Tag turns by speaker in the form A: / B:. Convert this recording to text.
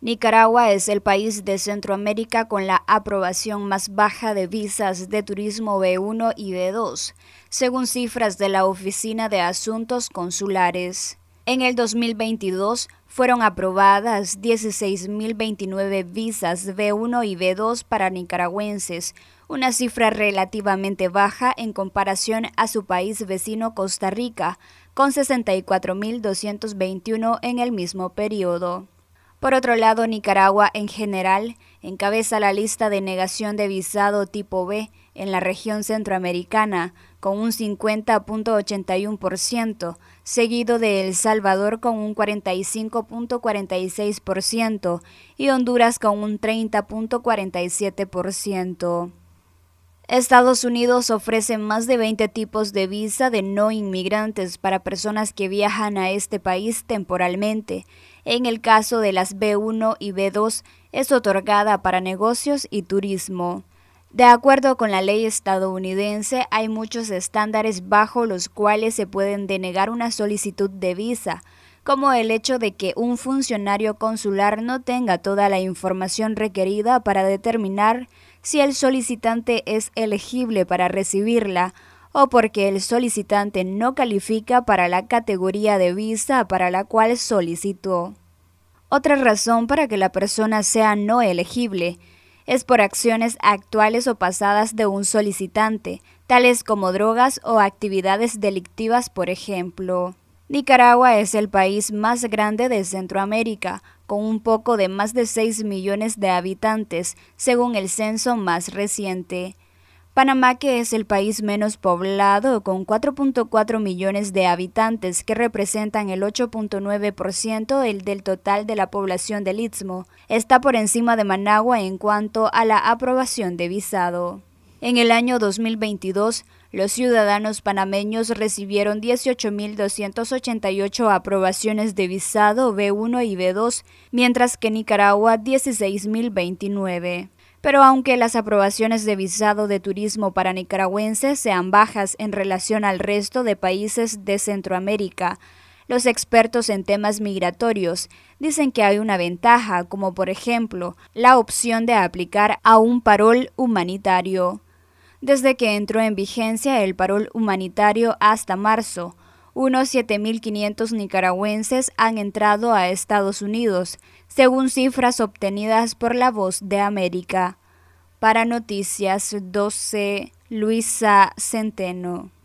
A: Nicaragua es el país de Centroamérica con la aprobación más baja de visas de turismo B1 y B2, según cifras de la Oficina de Asuntos Consulares. En el 2022 fueron aprobadas 16.029 visas B1 y B2 para nicaragüenses, una cifra relativamente baja en comparación a su país vecino Costa Rica, con 64.221 en el mismo periodo. Por otro lado, Nicaragua en general encabeza la lista de negación de visado tipo B en la región centroamericana con un 50.81%, seguido de El Salvador con un 45.46% y Honduras con un 30.47%. Estados Unidos ofrece más de 20 tipos de visa de no inmigrantes para personas que viajan a este país temporalmente. En el caso de las B1 y B2, es otorgada para negocios y turismo. De acuerdo con la ley estadounidense, hay muchos estándares bajo los cuales se pueden denegar una solicitud de visa, como el hecho de que un funcionario consular no tenga toda la información requerida para determinar si el solicitante es elegible para recibirla o porque el solicitante no califica para la categoría de visa para la cual solicitó. Otra razón para que la persona sea no elegible es por acciones actuales o pasadas de un solicitante, tales como drogas o actividades delictivas, por ejemplo. Nicaragua es el país más grande de Centroamérica, con un poco de más de 6 millones de habitantes, según el censo más reciente. Panamá, que es el país menos poblado, con 4.4 millones de habitantes, que representan el 8.9% del, del total de la población del Istmo, está por encima de Managua en cuanto a la aprobación de visado. En el año 2022, los ciudadanos panameños recibieron 18.288 aprobaciones de visado B1 y B2, mientras que Nicaragua 16.029. Pero aunque las aprobaciones de visado de turismo para nicaragüenses sean bajas en relación al resto de países de Centroamérica, los expertos en temas migratorios dicen que hay una ventaja, como por ejemplo la opción de aplicar a un parol humanitario desde que entró en vigencia el parol humanitario hasta marzo. Unos 7.500 nicaragüenses han entrado a Estados Unidos, según cifras obtenidas por La Voz de América. Para Noticias 12, Luisa Centeno.